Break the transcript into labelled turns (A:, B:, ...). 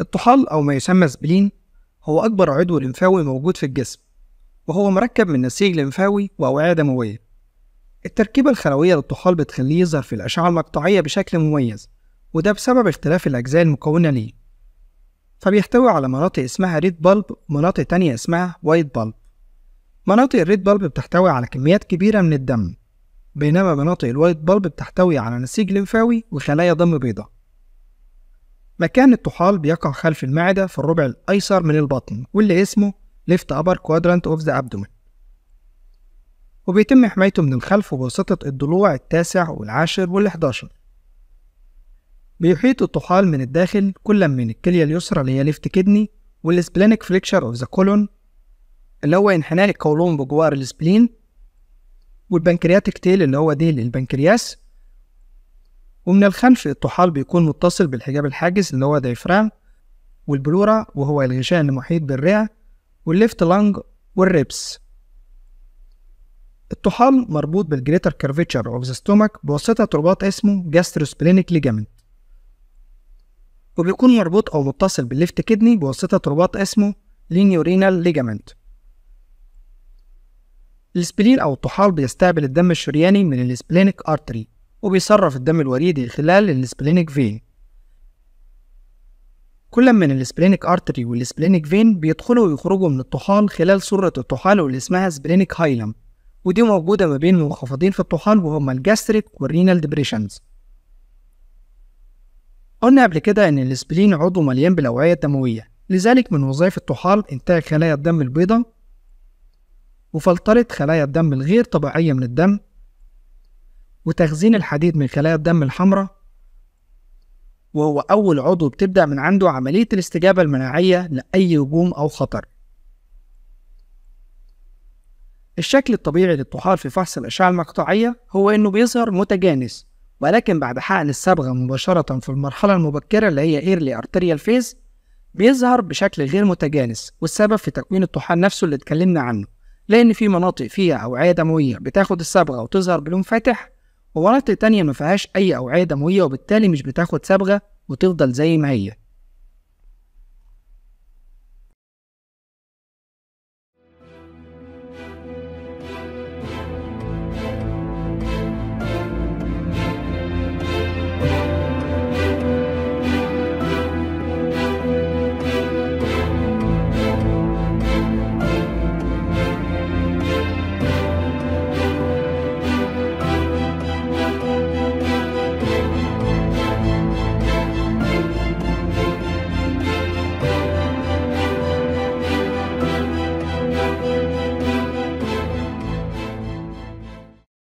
A: الطحال أو ما يسمى سبلين هو أكبر عضو لمفاوي موجود في الجسم وهو مركب من نسيج لمفاوي وأوعية دموية التركيبة الخلوية للطحال بتخليه يظهر في الأشعة المقطعية بشكل مميز وده بسبب اختلاف الأجزاء المكونة ليه فبيحتوي على مناطق اسمها ريد بالب ومناطق تانية اسمها وايت بالب مناطق الريد بالب بتحتوي على كميات كبيرة من الدم بينما مناطق الوايت بالب بتحتوي على نسيج لمفاوي وخلايا دم بيضاء مكان الطحال بيقع خلف المعدة في الربع الأيسر من البطن واللي اسمه ليفت أبر كوادرانت أوف ذا أبدومين وبيتم حمايته من الخلف بواسطة الضلوع التاسع والعاشر والحداشر بيحيط الطحال من الداخل كل من الكلية اليسرى اللي هي ليفت كدني والسبلينك فليكشر أوف ذا كولون اللي هو انحناء القولون بجوار السبلين والبنكرياتيك تيل اللي هو ديل البنكرياس ومن الخلف الطحال بيكون متصل بالحجاب الحاجز اللي هو دايفرام والبلورا وهو الغشاء المحيط بالرئة والليفت لانج والريبس الطحال مربوط بالجريتر كارفيتشر اوف ذا ستومك بواسطة رباط اسمه جاستروسبلينيك ليجامنت وبيكون مربوط أو متصل بالليفت كدني بواسطة رباط اسمه لينيورينال ليجامنت السبلين أو الطحال بيستقبل الدم الشرياني من السبلينيك أرتري وبيصرف الدم الوريدي خلال السبلينيك فين كل من السبلينيك ارتري والسبلينيك فين بيدخلوا ويخرجوا من الطحال خلال سرة الطحال واللي اسمها سبلينيك هايلم ودي موجودة ما بين منخفضين في الطحال وهما الجاستريك والرينال ديبريشنز قلنا قبل كده إن السبلين عضو مليان بالأوعية الدموية لذلك من وظائف الطحال إنتاج خلايا الدم البيضاء وفلترة خلايا الدم الغير طبيعية من الدم وتخزين الحديد من خلايا الدم الحمراء وهو أول عضو بتبدأ من عنده عملية الاستجابة المناعية لأي هجوم أو خطر الشكل الطبيعي للطحال في فحص الأشعة المقطعية هو إنه بيظهر متجانس ولكن بعد حقن الصبغة مباشرة في المرحلة المبكرة اللي هي Early Arterial Phase بيظهر بشكل غير متجانس والسبب في تكوين الطحال نفسه اللي اتكلمنا عنه لأن في مناطق فيها أوعية دموية بتاخد الصبغة وتظهر بلون فاتح وورقة تانية مفيهاش أي أوعية دموية وبالتالي مش بتاخد صبغة وتفضل زي ما هي